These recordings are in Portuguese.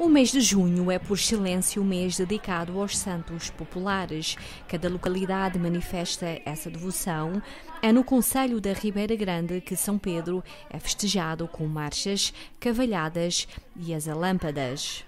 O mês de junho é por excelência o mês dedicado aos santos populares. Cada localidade manifesta essa devoção. É no Conselho da Ribeira Grande que São Pedro é festejado com marchas, cavalhadas e as alâmpadas.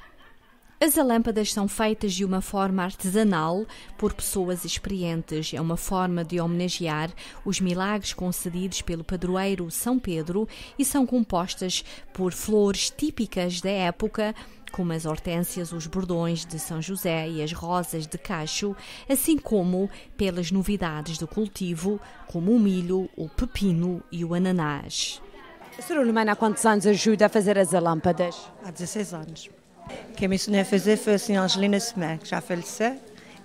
As lâmpadas são feitas de uma forma artesanal por pessoas experientes. É uma forma de homenagear os milagres concedidos pelo padroeiro São Pedro e são compostas por flores típicas da época como as hortênsias, os bordões de São José e as rosas de cacho, assim como pelas novidades do cultivo, como o milho, o pepino e o ananás. A senhora Lumana há quantos anos ajuda a fazer as lâmpadas? Há 16 anos. Quem me ensinou a fazer foi a assim, senhora Angelina Semé, que já faleceu.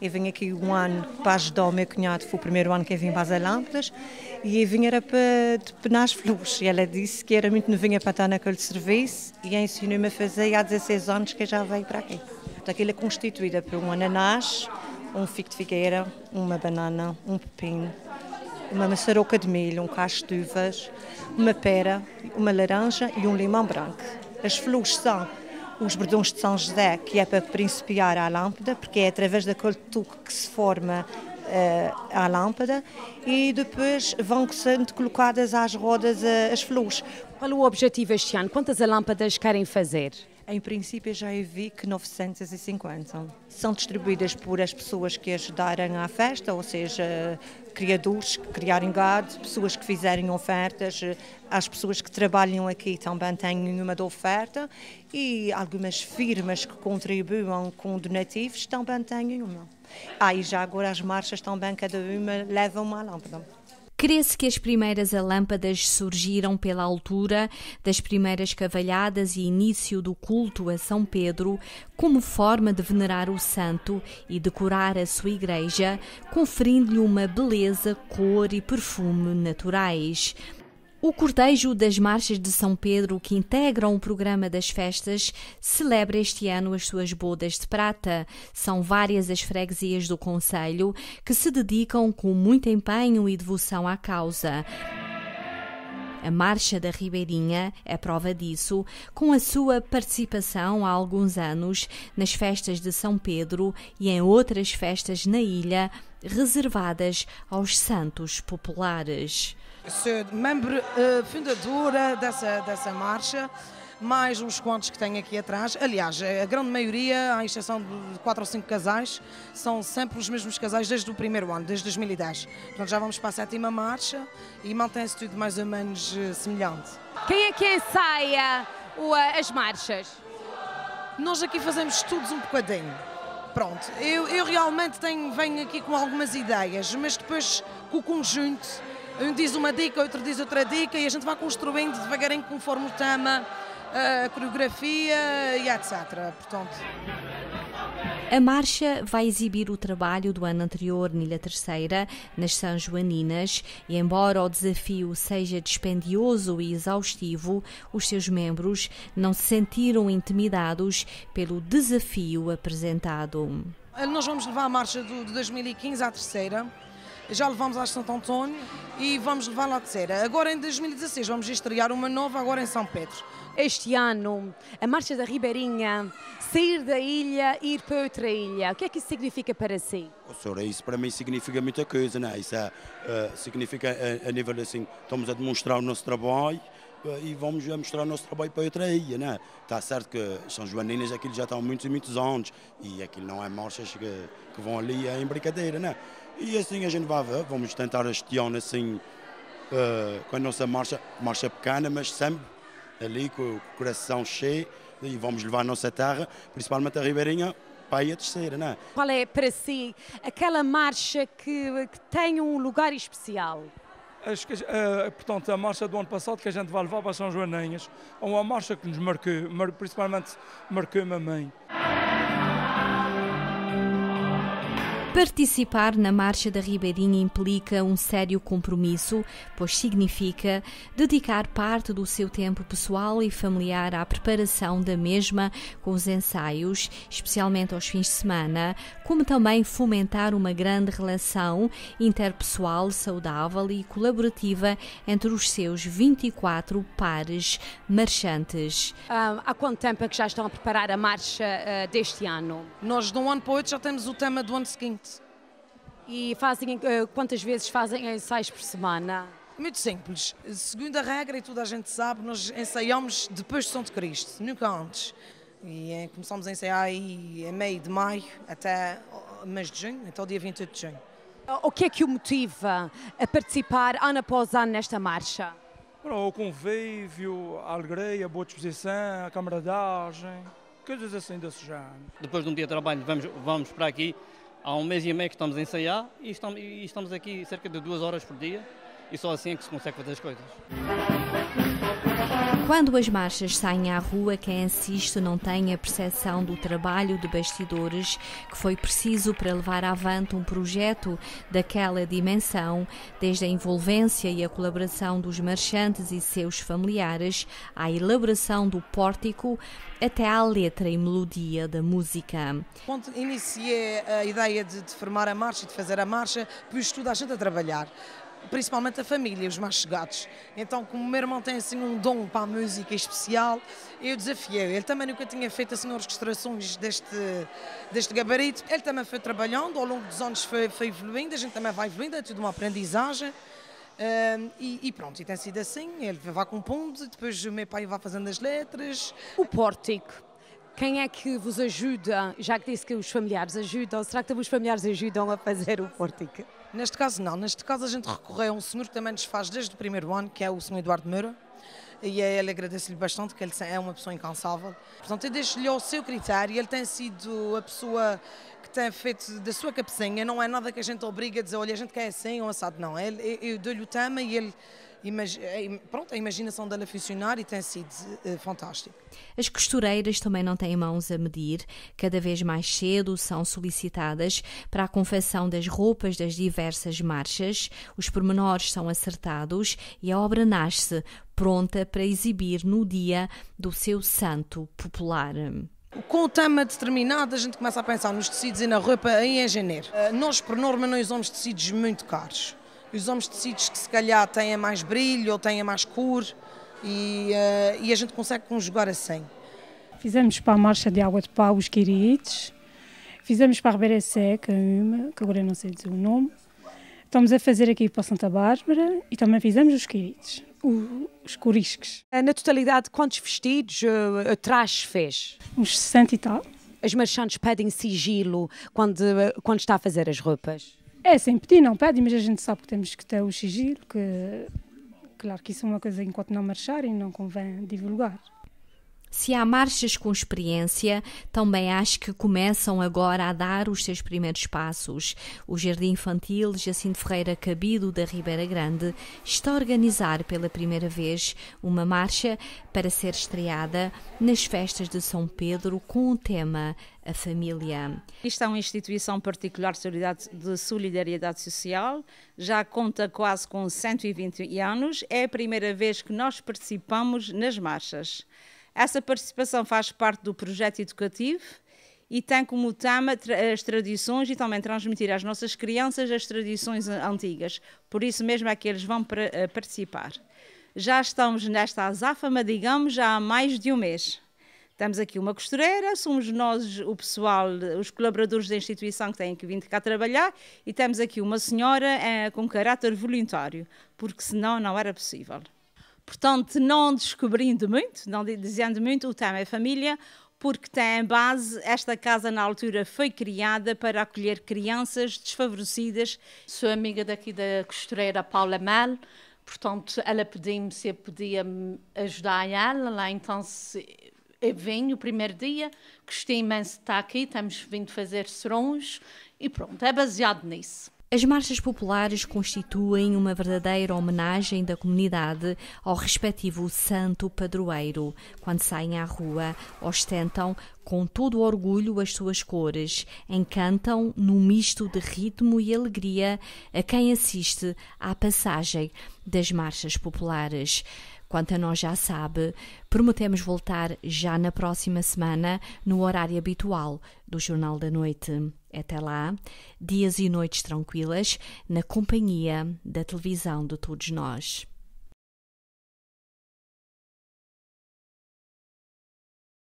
Eu vim aqui um ano para ajudar o meu cunhado, foi o primeiro ano que eu vim para as Alâmpadas, e eu vim era para depenar as flores. E ela disse que era muito novinha para estar naquele serviço e ensinou-me a fazer há 16 anos que eu já veio para aqui. Aquilo é constituída por um ananás, um fico de figueira, uma banana, um pepino, uma maçaroca de milho, um cacho de uvas, uma pera, uma laranja e um limão branco. As flores são os bordões de São José, que é para principiar a lâmpada, porque é através da coltuque que se forma uh, a lâmpada, e depois vão sendo colocadas às rodas eh, as flores. Qual o objetivo este ano? Quantas lâmpadas querem fazer? Em princípio, já vi que 950 são distribuídas por as pessoas que ajudaram à festa, ou seja, criadores que criarem gado, pessoas que fizerem ofertas, as eh, pessoas que trabalham aqui também têm uma de oferta e algumas firmas que contribuam com donativos também têm uma. Ah, já agora as marchas também, cada uma leva uma lâmpada. Crê-se que as primeiras lâmpadas surgiram pela altura das primeiras cavalhadas e início do culto a São Pedro, como forma de venerar o santo e decorar a sua igreja, conferindo-lhe uma beleza, cor e perfume naturais. O cortejo das marchas de São Pedro, que integram o programa das festas, celebra este ano as suas bodas de prata. São várias as freguesias do Conselho que se dedicam com muito empenho e devoção à causa. A Marcha da Ribeirinha é prova disso, com a sua participação há alguns anos nas festas de São Pedro e em outras festas na ilha, reservadas aos santos populares. Sou membro uh, eh, fundadora dessa, dessa marcha mais uns quantos que tem aqui atrás. Aliás, eh, a grande maioria, à exceção de quatro ou cinco casais, são sempre os mesmos casais desde o primeiro ano, desde 2010. Portanto, já vamos para a sétima marcha e mantém-se tudo mais ou menos eh, semelhante. Quem é que ensaia as marchas? Nós aqui fazemos todos um bocadinho pronto, eu, eu realmente tenho, venho aqui com algumas ideias, mas depois com o conjunto, um diz uma dica, outro diz outra dica, e a gente vai construindo devagarinho conforme o tema, eh, a coreografia e etc. Portanto. A marcha vai exibir o trabalho do ano anterior, Nilha Terceira, nas São Joaninas, e embora o desafio seja dispendioso e exaustivo, os seus membros não se sentiram intimidados pelo desafio apresentado. Nós vamos levar a marcha de 2015 à terceira, já levamos à Santo Antônio e vamos levar lá à terceira. Agora em 2016 vamos estrear uma nova agora em São Pedro este ano, a Marcha da Ribeirinha, sair da ilha e ir para outra ilha. O que é que isso significa para si? O oh, senhora, isso para mim significa muita coisa, não é? Isso é, uh, significa a, eh, a, nível assim, estamos a demonstrar o nosso trabalho uh, e vamos a mostrar o nosso trabalho para outra ilha, não é? Está certo que São Joaninas aquilo já está há muitos e muitos anos e aquilo não é marchas que, que vão ali é em brincadeira, não é? E assim a gente vai ver, vamos tentar este ano assim, uh, com a nossa marcha, marcha pequena, mas sempre ali com o coração cheio e vamos levar a nossa terra, principalmente a Ribeirinha, para aí a terceira, não é? Qual é para si aquela marcha que, que tem um lugar especial? Acho que, uh, portanto, a marcha do ano passado que a gente vai levar para São Joaninhas, é uma marcha que nos marcou, mar, principalmente marcou a mãe. Participar na Marcha da Ribeirinha implica um sério compromisso, pois significa dedicar parte do seu tempo pessoal e familiar à preparação da mesma, com os ensaios, especialmente aos fins de semana, como também fomentar uma grande relação interpessoal saudável e colaborativa entre os seus 24 pares marchantes. Um, há quanto tempo é que já estão a preparar a marcha uh, deste ano? Nós, de um ano para o outro, já temos o tema do ano seguinte. E fazem, uh, quantas vezes fazem ensaios por semana? Muito simples. Segundo a regra, e toda a gente sabe, nós ensaiamos depois de São de Cristo, nunca antes. E é, começamos a ensaiar em meio de maio até mês de junho, até o dia 28 de junho. O que é que o motiva a participar ano após ano nesta marcha? o convívio, a alegria, a boa disposição, a camaradagem, coisas assim desse género. Depois de um dia de trabalho vamos, vamos para aqui, há um mês e meio que estamos a ensaiar e estamos, e estamos aqui cerca de duas horas por dia e só assim é que se consegue fazer as coisas. Quando as marchas saem à rua, quem assiste não tem a percepção do trabalho de bastidores que foi preciso para levar avante um projeto daquela dimensão, desde a envolvência e a colaboração dos marchantes e seus familiares, à elaboração do pórtico, até à letra e melodia da música. Quando iniciei a ideia de, de formar a marcha e de fazer a marcha, pus toda a gente a trabalhar principalmente a família, os mais chegados. Então, como o meu irmão tem assim um dom para a música especial, eu desafiei. Ele também nunca tinha feito assim orquestrações deste, deste gabarito. Ele também foi trabalhando, ao longo dos anos foi, foi evoluindo, a gente também vai evoluindo, é tudo uma aprendizagem. e, e, pronto, e tem sido assim, ele vai compondo, depois o meu pai vai fazendo as letras. O pórtico, quem é que vos ajuda, já que disse que os familiares ajudam, será que também os familiares ajudam a fazer o pórtico? Neste caso não, neste caso a gente recorreu a um senhor que também nos faz desde o primeiro ano, que é o senhor Eduardo Moura, e a ele agradeço-lhe bastante, que ele é uma pessoa incansável. Portanto, eu deixo-lhe ao seu critério, ele tem sido a pessoa que tem feito da sua cabecinha, não é nada que a gente obriga a dizer, olha, a gente quer assim ou assado, não. Ele, eu dou-lhe o tema e ele é, pronto, a imaginação dela funcionar e tem sido uh, fantástico. As costureiras também não têm mãos a medir, cada vez mais cedo são solicitadas para a confecção das roupas das diversas marchas, os pormenores são acertados e a obra nasce pronta para exibir no dia do seu santo popular com o tema determinado, a gente começa a pensar nos tecidos e na roupa em janeiro. Eh, nós, por norma, não usamos tecidos muito caros os homens tecidos que se calhar têm mais brilho ou têm mais cor e, uh, e a gente consegue conjugar assim. Fizemos para a marcha de água de pau os quirites, fizemos para a Ribeira Seca uma, que agora não sei dizer o nome, estamos a fazer aqui para Santa Bárbara e também fizemos os quirites, os corisques. Eh, na totalidade, quantos vestidos uh, eh, trás fez? Uns 60 e tal. As marchantes pedem sigilo quando, quando está a fazer as roupas? É, sem pedir, não pedem, mas a gente sabe que temos que ter o sigilo, que claro que isso é uma coisa enquanto não marcharem não convém divulgar. Se há marchas com experiência, também acho que começam agora a dar os seus primeiros passos. O Jardim Infantil Jacinto Ferreira Cabido da Ribeira Grande está a organizar pela primeira vez uma marcha para ser estreada nas festas de São Pedro com o tema a família. Isto é uma instituição particular de solidariedade social, já conta quase com 120 anos, é a primeira vez que nós participamos nas marchas. Essa participação faz parte do projeto educativo e tem como tema as tradições e também transmitir às nossas crianças as tradições antigas. Por isso mesmo é que eles vão eh, participar. Já estamos nesta azáfama, digamos, já há mais de um mês. Temos aqui uma costureira, somos nós, o pessoal, os colaboradores da instituição que têm que vir cá trabalhar, e temos aqui uma senhora eh, com caráter voluntário, porque senão não era possível. Portanto, não descobrindo muito, não dizendo muito, o tema é família, porque tem base, esta casa na altura foi criada para acolher crianças desfavorecidas. Sou amiga daqui da costureira Paula Mel, portanto, ela pediu-me se eu podia ajudar ela lá, então se... Eu vim o primeiro dia, gostei imenso de estar aqui, estamos vindo fazer serões e pronto, é baseado nisso. As marchas populares constituem uma verdadeira homenagem da comunidade ao respectivo santo padroeiro. Quando saem à rua, ostentam com todo orgulho as suas cores, encantam num misto de ritmo e alegria a quem assiste à passagem das marchas populares. Quanto a nós já sabe, prometemos voltar já na próxima semana no horário habitual do Jornal da Noite. Até lá, dias e noites tranquilas na companhia da televisão de todos nós.